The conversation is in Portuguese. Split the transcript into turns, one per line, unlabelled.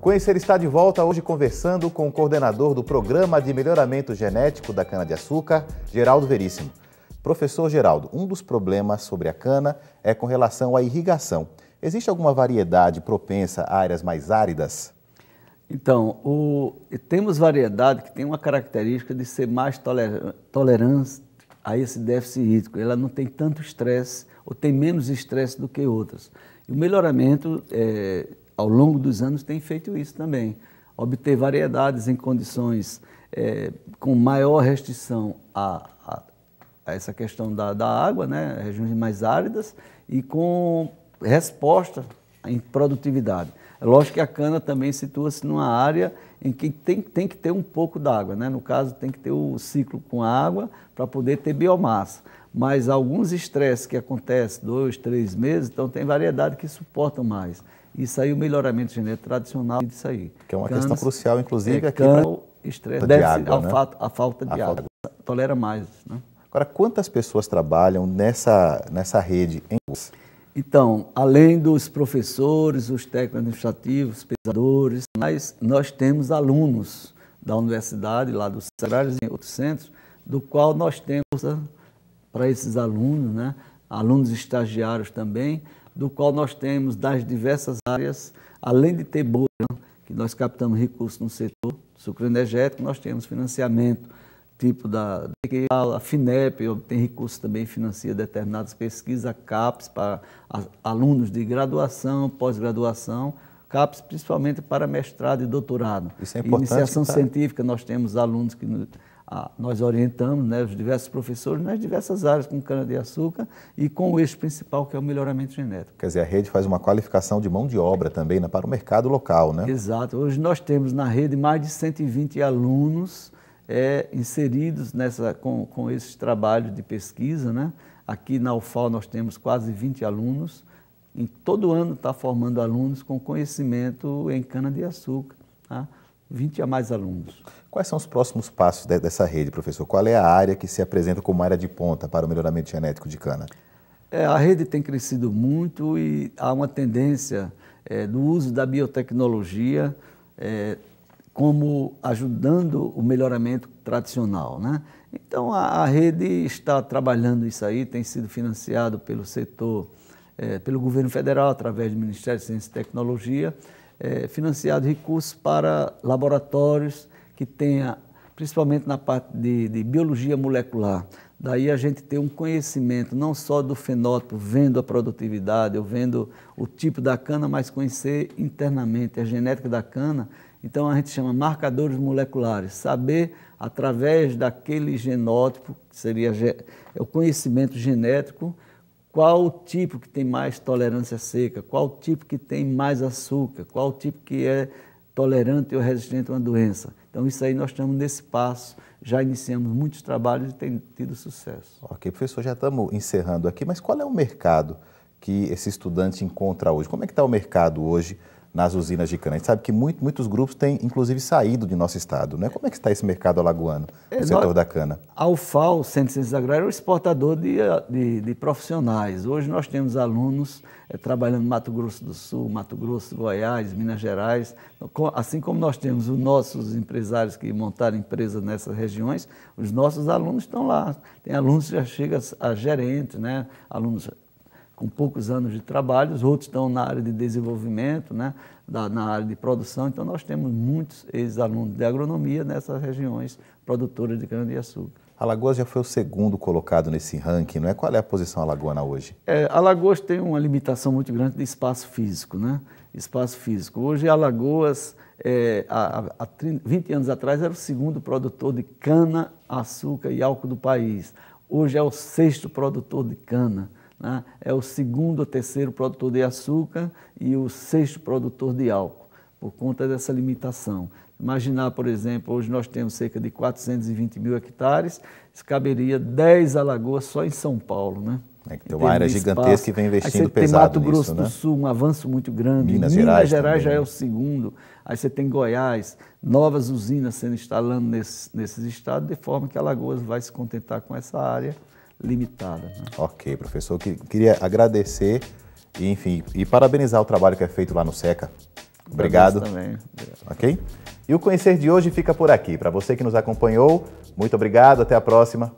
Conhecer está de volta hoje conversando com o coordenador do Programa de Melhoramento Genético da Cana-de-Açúcar, Geraldo Veríssimo. Professor Geraldo, um dos problemas sobre a cana é com relação à irrigação. Existe alguma variedade propensa a áreas mais áridas? Então, o, temos variedade que tem uma característica de ser mais toler,
tolerante a esse déficit hídrico. Ela não tem tanto estresse ou tem menos estresse do que outras. E o melhoramento é, ao longo dos anos, tem feito isso também. Obter variedades em condições é, com maior restrição a, a, a essa questão da, da, água, né? regiões mais áridas, e com resposta em produtividade. É lógico que a cana também situa-se numa área em que tem, tem que ter um pouco d'água, né? no caso, tem que ter o ciclo com água para poder ter biomassa. Mas alguns estresses que acontecem dois, três meses, então tem variedade que suportam mais. Isso aí, o melhoramento genético tradicional, isso aí. Que é uma questão crucial, inclusive, é, aqui para estresse, deve água, ao né? fato, a falta de a água. Falta... Tolera mais, né?
Agora, quantas pessoas trabalham nessa, nessa rede em
Então, além dos professores, os técnicos administrativos, pesquisadores, nós, nós temos alunos da universidade, lá dos Sagrários e outros centros, do qual nós temos né, para esses alunos, né? alunos estagiários também, do qual nós temos das diversas áreas, além de ter bolsa, né, que nós captamos recursos no setor sucro energético, nós temos financiamento, tipo da a FINEP, tem recursos também financia determinadas pesquisas, CAPES para alunos de graduação, pós-graduação, CAPES principalmente para mestrado e doutorado. Isso é importante. Iniciação tá... científica, nós temos alunos que ah, nós orientamos né, os diversos professores nas diversas áreas com cana-de-açúcar e com o eixo principal, que é o melhoramento genético.
Quer dizer, a rede faz uma qualificação de mão de obra também né, para o mercado local, né?
Exato. Hoje nós temos na rede mais de 120 alunos é, inseridos nessa, com, com esse trabalho de pesquisa, né? Aqui na UFAL nós temos quase 20 alunos, em todo ano está formando alunos com conhecimento em cana-de-açúcar.
Tá? 20 a mais alunos. Quais são os próximos passos dessa rede, professor? Qual é a área que se apresenta como área de ponta para o melhoramento genético de cana?
É, a rede tem crescido muito e há uma tendência é, do uso da biotecnologia é, como ajudando o melhoramento tradicional. Né? Então, a, a, rede está trabalhando isso aí, tem sido financiado pelo setor, é, pelo governo federal, através do Ministério de Ciência e Tecnologia, é, financiado recursos para laboratórios que tenha, principalmente na parte de, de biologia molecular, Daí a gente ter um conhecimento não só do fenótipo, vendo a produtividade, ou vendo o tipo da cana, mas conhecer internamente a genética da cana. Então a gente chama marcadores moleculares, saber através daquele genótipo, que seria é o conhecimento genético, qual o tipo que tem mais tolerância seca, qual o tipo que tem mais açúcar, qual o tipo que é tolerante ou resistente a uma doença. Então, isso aí nós estamos nesse passo, já iniciamos muitos trabalhos e tem tido sucesso.
Ok, professor, já estamos encerrando aqui, mas qual é o mercado que esse estudante encontra hoje? Como é que está o mercado hoje nas usinas de cana. A gente sabe que muito, muitos grupos têm, inclusive, saído de nosso estado. Né? Como é que está esse mercado alagoano no é, setor nós, da cana?
A UFAL, Centro de Ciências Agrárias, é um exportador de, de, de, profissionais. Hoje nós temos alunos é, trabalhando no Mato Grosso do Sul, Mato Grosso, Goiás, Minas Gerais. Assim como nós temos os nossos empresários que montaram empresas nessas regiões, os nossos alunos estão lá. Tem alunos que já chegam a gerente, né? alunos com poucos anos de trabalho, os outros estão na área de desenvolvimento, né, da, na área de produção. Então, nós temos muitos ex-alunos de agronomia nessas regiões produtoras de cana-de-açúcar.
Alagoas já foi o segundo colocado nesse ranking, não é? Qual é a posição alagoana hoje?
É, Alagoas tem uma limitação muito grande de espaço físico, né? Espaço físico. Hoje, Alagoas, é, há, há 30, 20 anos atrás, era o segundo produtor de cana, açúcar e álcool do país. Hoje é o sexto produtor de cana né? é o segundo ou terceiro produtor de açúcar e o sexto produtor de álcool, por conta dessa limitação. Imaginar, por exemplo, hoje nós temos cerca de 420 mil hectares, isso caberia 10 alagoas só em São Paulo, né? É que tem uma área gigantesca que vem investindo Aí você tem Mato Grosso nisso, do né? Sul, um avanço muito grande. Minas, Minas Gerais, Gerais já é né? o segundo. Aí você tem Goiás, novas usinas sendo instalando nesses, nesses estados, de forma que Alagoas vai se contentar com essa área
limitada. Né? Ok, professor. Queria agradecer e, enfim, e parabenizar o trabalho que é feito lá no SECA. Obrigado. Obrigado. Ok? E o Conhecer de hoje fica por aqui. Para você que nos acompanhou, muito obrigado. Até a próxima.